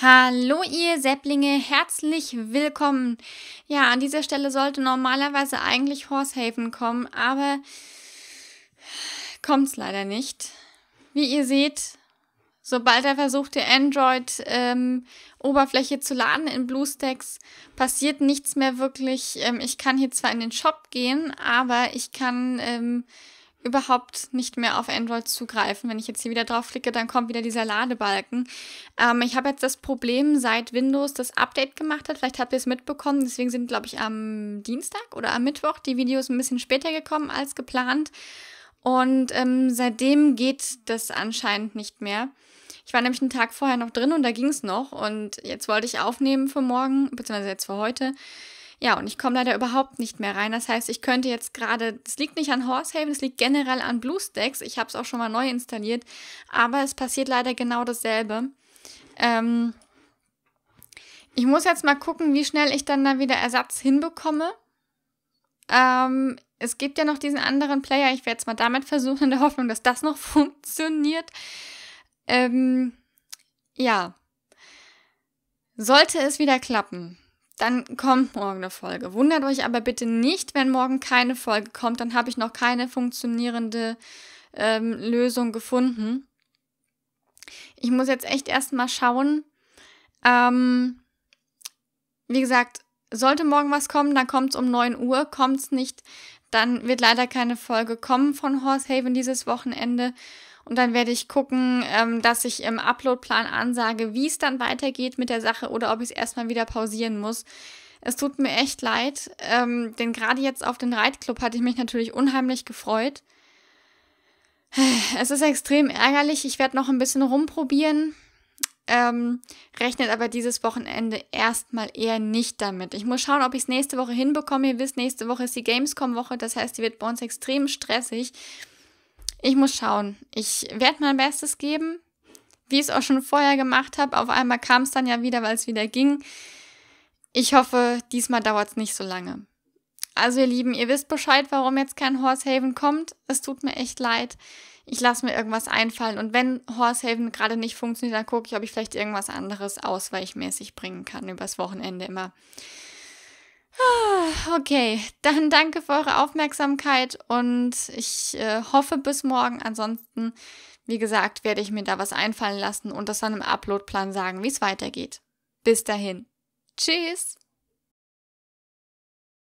Hallo ihr Sepplinge, herzlich willkommen. Ja, an dieser Stelle sollte normalerweise eigentlich Horsehaven kommen, aber kommt's leider nicht. Wie ihr seht, sobald er versuchte, Android-Oberfläche ähm, zu laden in BlueStacks, passiert nichts mehr wirklich. Ähm, ich kann hier zwar in den Shop gehen, aber ich kann... Ähm, überhaupt nicht mehr auf Android zugreifen. Wenn ich jetzt hier wieder draufklicke, dann kommt wieder dieser Ladebalken. Ähm, ich habe jetzt das Problem, seit Windows das Update gemacht hat, vielleicht habt ihr es mitbekommen, deswegen sind, glaube ich, am Dienstag oder am Mittwoch die Videos ein bisschen später gekommen als geplant. Und ähm, seitdem geht das anscheinend nicht mehr. Ich war nämlich einen Tag vorher noch drin und da ging es noch. Und jetzt wollte ich aufnehmen für morgen, beziehungsweise jetzt für heute. Ja, und ich komme leider überhaupt nicht mehr rein. Das heißt, ich könnte jetzt gerade, es liegt nicht an Horsehaven, es liegt generell an BlueStacks. Ich habe es auch schon mal neu installiert, aber es passiert leider genau dasselbe. Ähm, ich muss jetzt mal gucken, wie schnell ich dann da wieder Ersatz hinbekomme. Ähm, es gibt ja noch diesen anderen Player. Ich werde es mal damit versuchen, in der Hoffnung, dass das noch funktioniert. Ähm, ja. Sollte es wieder klappen, dann kommt morgen eine Folge. Wundert euch aber bitte nicht, wenn morgen keine Folge kommt, dann habe ich noch keine funktionierende ähm, Lösung gefunden. Ich muss jetzt echt erstmal schauen. Ähm, wie gesagt, sollte morgen was kommen, dann kommt es um 9 Uhr. Kommt es nicht, dann wird leider keine Folge kommen von Horse Haven dieses Wochenende. Und dann werde ich gucken, ähm, dass ich im Uploadplan ansage, wie es dann weitergeht mit der Sache oder ob ich es erstmal wieder pausieren muss. Es tut mir echt leid, ähm, denn gerade jetzt auf den Reitclub hatte ich mich natürlich unheimlich gefreut. Es ist extrem ärgerlich. Ich werde noch ein bisschen rumprobieren. Ähm, rechnet aber dieses Wochenende erstmal eher nicht damit. Ich muss schauen, ob ich es nächste Woche hinbekomme. Ihr wisst, nächste Woche ist die Gamescom-Woche. Das heißt, die wird bei uns extrem stressig. Ich muss schauen. Ich werde mein Bestes geben, wie ich es auch schon vorher gemacht habe. Auf einmal kam es dann ja wieder, weil es wieder ging. Ich hoffe, diesmal dauert es nicht so lange. Also ihr Lieben, ihr wisst Bescheid, warum jetzt kein Horsehaven kommt. Es tut mir echt leid. Ich lasse mir irgendwas einfallen. Und wenn Horsehaven gerade nicht funktioniert, dann gucke ich, ob ich vielleicht irgendwas anderes ausweichmäßig bringen kann übers Wochenende immer. Ah. Okay, dann danke für eure Aufmerksamkeit und ich äh, hoffe bis morgen. Ansonsten, wie gesagt, werde ich mir da was einfallen lassen und das dann im Uploadplan sagen, wie es weitergeht. Bis dahin. Tschüss!